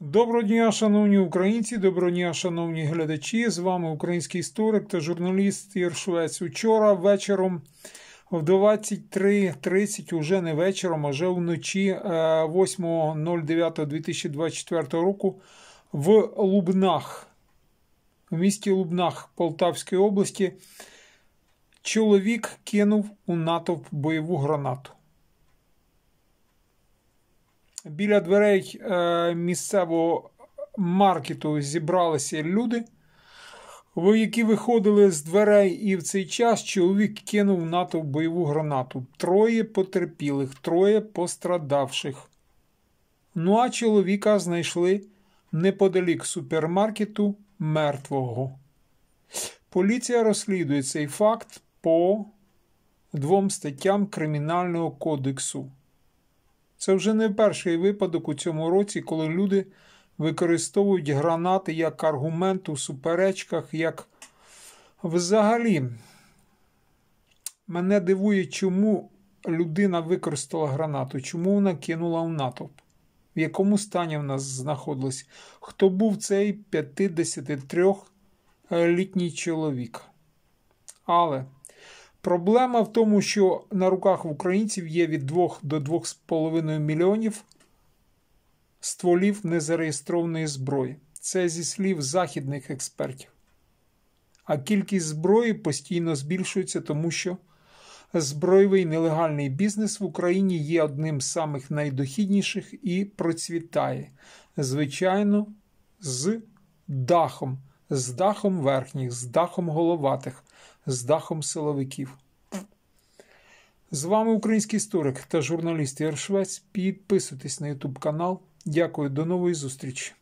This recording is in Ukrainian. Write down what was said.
Доброго дня, шановні українці, доброго дня, шановні глядачі. З вами український історик та журналіст Ір Швець. Учора вечором в 23.30, уже не вечором, а вже вночі 8.09.2024 е, року в Лубнах, в місті Лубнах Полтавської області, чоловік кинув у натовп бойову гранату. Біля дверей е, місцевого маркету зібралися люди, які виходили з дверей, і в цей час чоловік кинув НАТО бойову гранату. Троє потерпілих, троє пострадавших. Ну а чоловіка знайшли неподалік супермаркету мертвого. Поліція розслідує цей факт по двом статтям Кримінального кодексу. Це вже не перший випадок у цьому році, коли люди використовують гранати як аргумент у суперечках, як взагалі мене дивує, чому людина використала гранату, чому вона кинула в натовп. В якому стані в нас знаходилось? Хто був цей 53-літній чоловік? Але Проблема в тому, що на руках українців є від 2 до 2,5 мільйонів стволів незареєстрованої зброї. Це зі слів західних експертів. А кількість зброї постійно збільшується, тому що зброєвий нелегальний бізнес в Україні є одним з самих найдохідніших і процвітає. Звичайно, з дахом, з дахом верхніх, з дахом головатих з дахом силовиків. З вами український історик та журналіст Єршвець. Підписуйтесь на YouTube канал. Дякую, до нової зустрічі!